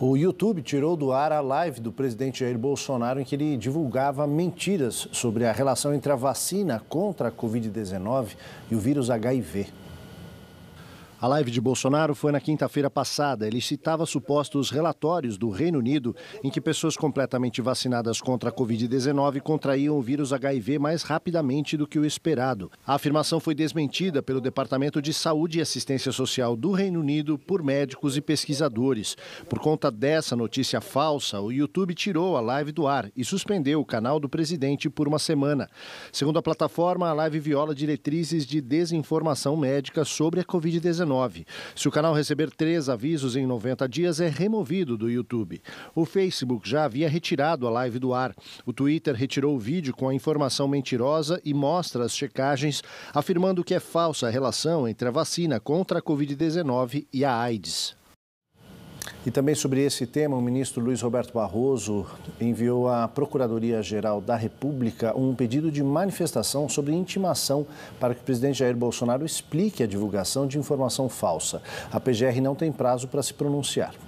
O YouTube tirou do ar a live do presidente Jair Bolsonaro em que ele divulgava mentiras sobre a relação entre a vacina contra a Covid-19 e o vírus HIV. A live de Bolsonaro foi na quinta-feira passada. Ele citava supostos relatórios do Reino Unido em que pessoas completamente vacinadas contra a Covid-19 contraíam o vírus HIV mais rapidamente do que o esperado. A afirmação foi desmentida pelo Departamento de Saúde e Assistência Social do Reino Unido por médicos e pesquisadores. Por conta dessa notícia falsa, o YouTube tirou a live do ar e suspendeu o canal do presidente por uma semana. Segundo a plataforma, a live viola diretrizes de desinformação médica sobre a Covid-19 se o canal receber três avisos em 90 dias, é removido do YouTube. O Facebook já havia retirado a live do ar. O Twitter retirou o vídeo com a informação mentirosa e mostra as checagens, afirmando que é falsa a relação entre a vacina contra a Covid-19 e a AIDS. E também sobre esse tema, o ministro Luiz Roberto Barroso enviou à Procuradoria-Geral da República um pedido de manifestação sobre intimação para que o presidente Jair Bolsonaro explique a divulgação de informação falsa. A PGR não tem prazo para se pronunciar.